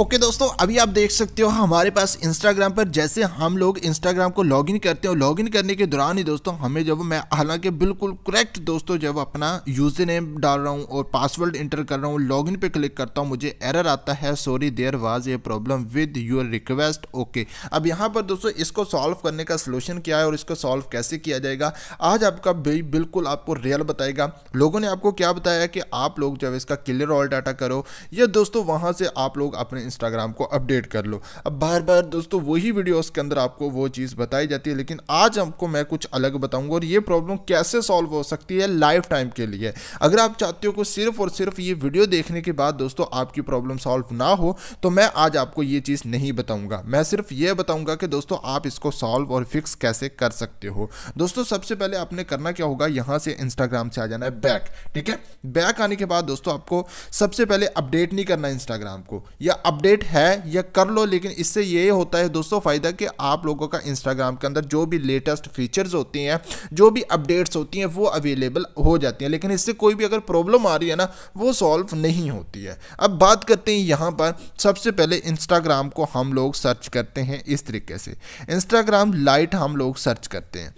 okay okay दोस्तों अभी आप देख सकते हो हमारे पास इंस्टाग्राम पर जैसे हम लोग इंस्टाग्राम को लॉगिन करते हो लॉगिन करने के दौरान ही दोस्तों हमें जब मैं हालांकि बिल्कुल करेक्ट दोस्तों जब अपना यूजर नेम डाल रहा हूँ और पासवर्ड इंटर कर रहा हूँ लॉगिन पे क्लिक करता हूँ मुझे एरर आता है sorry there was a problem with your request okay अब यहाँ पर दोस्तों इसको सॉल्व करने का सोल्यूशन क्या है और इसको सॉल्व कैसे किया जाएगा आज आपका बिल्कुल आपको रियल बताएगा लोगों ने आपको क्या बताया कि आप लोग जब इसका क्लियर ऑल डाटा करो या दोस्तों वहाँ से आप लोग अपने इंस्टाग्राम को अपडेट कर लो अब बार बार दोस्तों वही वीडियोस के अंदर आपको वो चीज़ बताई जाती है लेकिन आज आपको मैं कुछ अलग बताऊंगा और ये प्रॉब्लम कैसे सॉल्व हो सकती है लाइफ टाइम के लिए अगर आप चाहते हो कि सिर्फ और सिर्फ ये वीडियो देखने के बाद दोस्तों आपकी प्रॉब्लम सॉल्व ना हो तो मैं आज आपको ये चीज़ नहीं बताऊँगा मैं सिर्फ ये बताऊँगा कि दोस्तों आप इसको सॉल्व और फिक्स कैसे कर सकते हो दोस्तों सबसे पहले आपने करना क्या होगा यहाँ से इंस्टाग्राम से आ जाना है बैक ठीक है बैक आने के बाद दोस्तों आपको सबसे पहले अपडेट नहीं करना इंस्टाग्राम को या अपडेट है या कर लो लेकिन इससे ये होता है दोस्तों फ़ायदा कि आप लोगों का इंस्टाग्राम के अंदर जो भी लेटेस्ट फीचर्स होती हैं जो भी अपडेट्स होती हैं वो अवेलेबल हो जाती हैं लेकिन इससे कोई भी अगर प्रॉब्लम आ रही है ना वो सॉल्व नहीं होती है अब बात करते हैं यहाँ पर सबसे पहले इंस्टाग्राम को हम लोग सर्च करते हैं इस तरीके से इंस्टाग्राम लाइट हम लोग सर्च करते हैं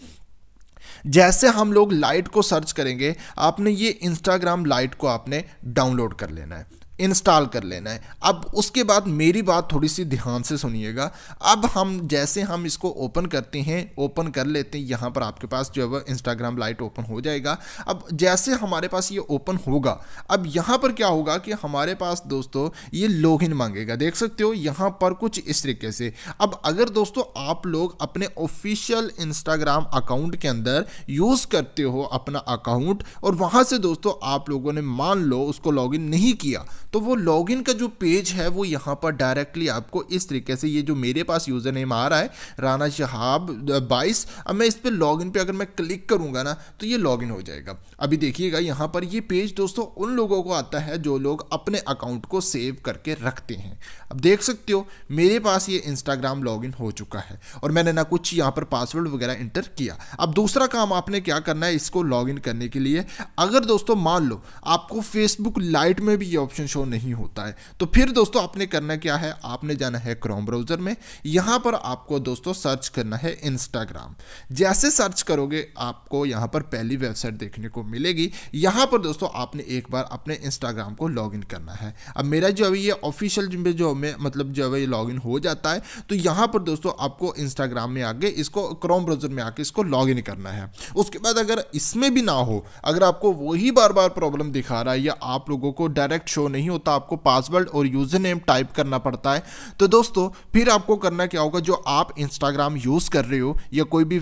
जैसे हम लोग लाइट को सर्च करेंगे आपने ये इंस्टाग्राम लाइट को आपने डाउनलोड कर लेना है इंस्टॉल कर लेना है अब उसके बाद मेरी बात थोड़ी सी ध्यान से सुनिएगा अब हम जैसे हम इसको ओपन करते हैं ओपन कर लेते हैं यहाँ पर आपके पास जो है वह इंस्टाग्राम लाइट ओपन हो जाएगा अब जैसे हमारे पास ये ओपन होगा अब यहाँ पर क्या होगा कि हमारे पास दोस्तों ये लॉगिन मांगेगा देख सकते हो यहाँ पर कुछ इस तरीके से अब अगर दोस्तों आप लोग अपने ऑफिशियल इंस्टाग्राम अकाउंट के अंदर यूज़ करते हो अपना अकाउंट और वहाँ से दोस्तों आप लोगों ने मान लो उसको लॉगिन नहीं किया तो वो लॉगिन का जो पेज है वो यहाँ पर डायरेक्टली आपको इस तरीके से ये जो मेरे पास यूज़र नेम आ रहा है राना शहाब बाईस अब मैं इस पर लॉगिन पे अगर मैं क्लिक करूँगा ना तो ये लॉगिन हो जाएगा अभी देखिएगा यहाँ पर ये पेज दोस्तों उन लोगों को आता है जो लोग अपने अकाउंट को सेव करके रखते हैं अब देख सकते हो मेरे पास ये इंस्टाग्राम लॉगिन हो चुका है और मैंने ना कुछ यहाँ पर पासवर्ड वगैरह इंटर किया अब दूसरा काम आपने क्या करना है इसको लॉगिन करने के लिए अगर दोस्तों मान लो आपको फेसबुक लाइट में भी ये ऑप्शन शो नहीं होता है तो फिर दोस्तों आपने करना क्या है आपने जाना है क्रोम ब्राउज़र में यहाँ पर आपको दोस्तों सर्च करना है इंस्टाग्राम जैसे सर्च करोगे आपको यहाँ पर पहली वेबसाइट देखने को मिलेगी यहाँ पर दोस्तों आपने एक बार अपने इंस्टाग्राम को लॉग करना है अब मेरा जो है ये ऑफिशियल जो हमें मतलब जो है लॉग हो जाता है तो यहाँ पर दोस्तों आपको इंस्टाग्राम में आके इसको क्रोम ब्राउज़र में आके इसको लॉग करना है उसके बाद अगर इसमें भी ना हो अगर आपको वही बार बार प्रॉब्लम दिखा रहा है या आप लोगों को डायरेक्ट शो नहीं नहीं होता आपको पासवर्ड और यूज़र नेम टाइप करना पड़ता है तो दोस्तों फिर आपको करना क्या होगा जो आप इंस्टाग्राम यूज़ कर रहे हो या कोई भी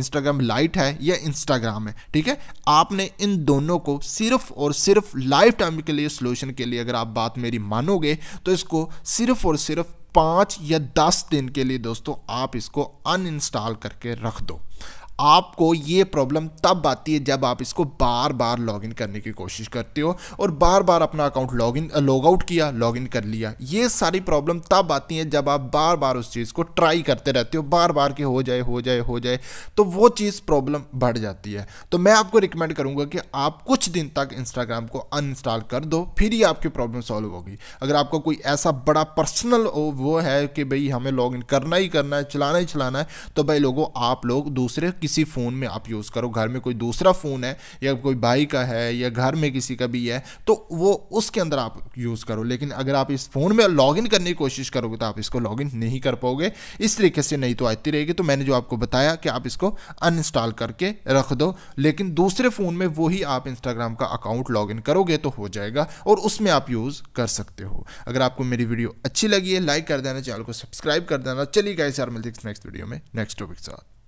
इंस्टाग्राम लाइट है या इंस्टाग्राम है ठीक है आपने इन दोनों को सिर्फ और सिर्फ लाइफ टाइम के लिए सोल्यूशन के लिए अगर आप बात मेरी मानोगे तो इसको सिर्फ और सिर्फ पाँच या दस दिन के लिए दोस्तों आप इसको अनइंस्टॉल करके रख दो आपको ये प्रॉब्लम तब आती है जब आप इसको बार बार लॉगिन करने की कोशिश करते हो और बार बार अपना अकाउंट लॉगिन लॉग आउट किया लॉगिन कर लिया ये सारी प्रॉब्लम तब आती है जब आप बार बार उस चीज़ को ट्राई करते रहते हो बार बार के हो जाए हो जाए हो जाए तो वो चीज़ प्रॉब्लम बढ़ जाती है तो मैं आपको रिकमेंड करूँगा कि आप कुछ दिन तक इंस्टाग्राम को अनइंस्टॉल कर दो फिर ही आपकी प्रॉब्लम सॉल्व होगी अगर आपको कोई ऐसा बड़ा पर्सनल वो है कि भाई हमें लॉग करना ही करना है चलाना ही चलाना है तो भाई लोगों आप लोग दूसरे किसी किसी फ़ोन में आप यूज़ करो घर में कोई दूसरा फ़ोन है या कोई भाई का है या घर में किसी का भी है तो वो उसके अंदर आप यूज़ करो लेकिन अगर आप इस फ़ोन में लॉगिन करने की कोशिश करोगे तो आप इसको लॉगिन नहीं कर पाओगे इस तरीके से नहीं तो आती रहेगी तो मैंने जो आपको बताया कि आप इसको अनइंस्टॉल करके रख दो लेकिन दूसरे फ़ोन में वही आप इंस्टाग्राम का अकाउंट लॉगिन करोगे तो हो जाएगा और उसमें आप यूज़ कर सकते हो अगर आपको मेरी वीडियो अच्छी लगी है लाइक कर देना चैनल को सब्सक्राइब कर देना चलिए गाइस यार मिलते नेक्स्ट वीडियो में नेक्स्ट टॉपिक साथ